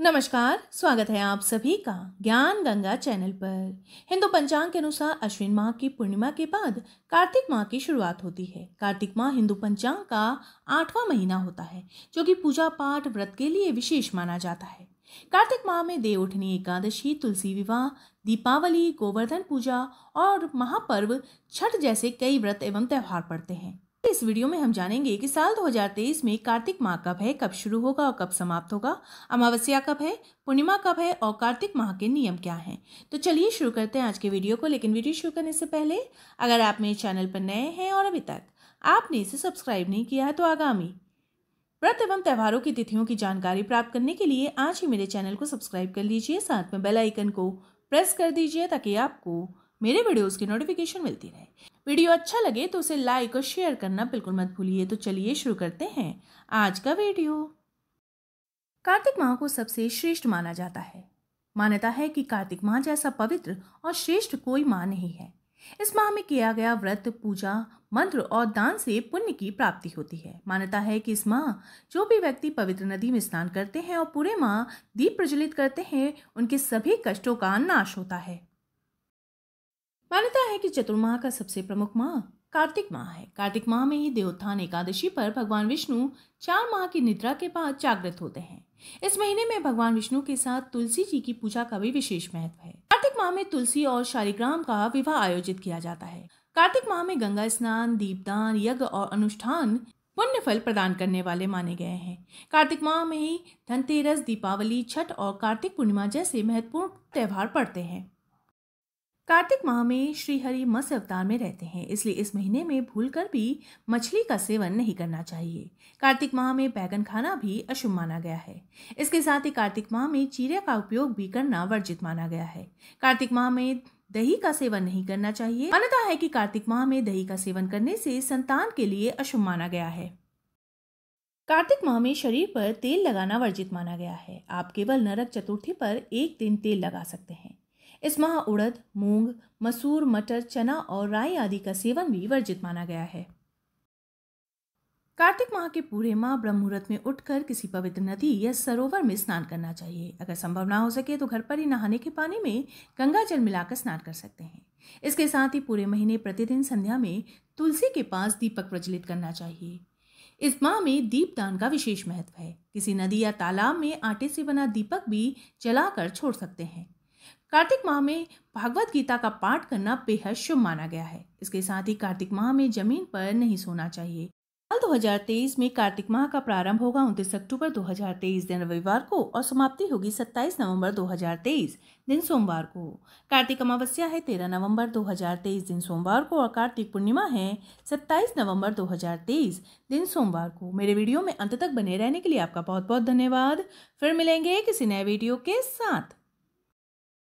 नमस्कार स्वागत है आप सभी का ज्ञान गंगा चैनल पर हिंदू पंचांग के अनुसार अश्विन माह की पूर्णिमा के बाद कार्तिक माह की शुरुआत होती है कार्तिक माह हिंदू पंचांग का आठवां महीना होता है जो कि पूजा पाठ व्रत के लिए विशेष माना जाता है कार्तिक माह में देव उठनी एकादशी तुलसी विवाह दीपावली गोवर्धन पूजा और महापर्व छठ जैसे कई व्रत एवं त्यौहार पड़ते हैं इस वीडियो में हम जानेंगे कि साल 2023 में कार्तिक माह कब है कब शुरू होगा और कब समाप्त होगा अमावस्या कब है पूर्णिमा कब है और कार्तिक माह के नियम क्या हैं तो चलिए शुरू करते हैं आज के वीडियो को लेकिन वीडियो शुरू करने से पहले अगर आप मेरे चैनल पर नए हैं और अभी तक आपने इसे सब्सक्राइब नहीं किया है तो आगामी व्रत एवं त्यौहारों की तिथियों की जानकारी प्राप्त करने के लिए आज ही मेरे चैनल को सब्सक्राइब कर लीजिए साथ में बेलाइकन को प्रेस कर दीजिए ताकि आपको मेरे वीडियोस की नोटिफिकेशन मिलती रहे वीडियो अच्छा लगे तो उसे लाइक और शेयर करना बिल्कुल मत भूलिए तो चलिए शुरू करते हैं आज का वीडियो कार्तिक माह को सबसे श्रेष्ठ माना जाता है मान्यता है कि कार्तिक माह जैसा पवित्र और श्रेष्ठ कोई माह नहीं है इस माह में किया गया व्रत पूजा मंत्र और दान से पुण्य की प्राप्ति होती है मान्यता है कि इस माह जो भी व्यक्ति पवित्र नदी में स्नान करते हैं और पूरे माह दीप प्रज्वलित करते हैं उनके सभी कष्टों का नाश होता है मान्यता है कि चतुर्माह का सबसे प्रमुख माह कार्तिक माह है कार्तिक माह में ही देवोत्थान एकादशी पर भगवान विष्णु चार माह की निद्रा के बाद जागृत होते हैं इस महीने में भगवान विष्णु के साथ तुलसी जी की पूजा का भी विशेष महत्व है कार्तिक माह में तुलसी और शालिग्राम का विवाह आयोजित किया जाता है कार्तिक माह में गंगा स्नान दीपदान यज्ञ और अनुष्ठान पुण्य फल प्रदान करने वाले माने गए हैं कार्तिक माह में ही धनतेरस दीपावली छठ और कार्तिक पूर्णिमा जैसे महत्वपूर्ण त्यौहार पड़ते हैं कार्तिक माह में श्रीहरि मत्स्य अवतार में रहते हैं इसलिए इस महीने में भूलकर भी मछली का सेवन नहीं करना चाहिए कार्तिक माह में बैगन खाना भी अशुभ माना गया है इसके साथ ही कार्तिक माह में चीरे का उपयोग भी करना वर्जित माना गया है कार्तिक माह में दही का सेवन नहीं करना चाहिए मान्यता है कि कार्तिक माह में दही का सेवन करने से संतान के लिए अशुभ माना गया है कार्तिक माह में शरीर पर तेल लगाना वर्जित माना गया है आप केवल नरक चतुर्थी पर एक दिन तेल लगा सकते हैं इस माह उड़द मूंग मसूर मटर चना और राई आदि का सेवन भी वर्जित माना गया है कार्तिक माह के पूरे माह ब्रह्म मुहूर्त में उठकर किसी पवित्र नदी या सरोवर में स्नान करना चाहिए अगर संभव ना हो सके तो घर पर ही नहाने के पानी में गंगा जल मिलाकर स्नान कर सकते हैं इसके साथ ही पूरे महीने प्रतिदिन संध्या में तुलसी के पास दीपक प्रज्वलित करना चाहिए इस माह में दीपदान का विशेष महत्व है किसी नदी या तालाब में आटे से बना दीपक भी जलाकर छोड़ सकते हैं कार्तिक माह में भागवत गीता का पाठ करना बेहद शुभ माना गया है इसके साथ ही कार्तिक माह में जमीन पर नहीं सोना चाहिए साल 2023 में कार्तिक माह का प्रारंभ होगा उनतीस अक्टूबर 2023 दिन रविवार को और समाप्ति होगी 27 नवंबर 2023 दिन सोमवार को कार्तिक अमावस्या है 13 नवंबर 2023 दिन सोमवार को और कार्तिक पूर्णिमा है 27 नवंबर 2023 दिन सोमवार को मेरे वीडियो में अंत तक बने रहने के लिए आपका बहुत बहुत धन्यवाद फिर मिलेंगे किसी नए वीडियो के साथ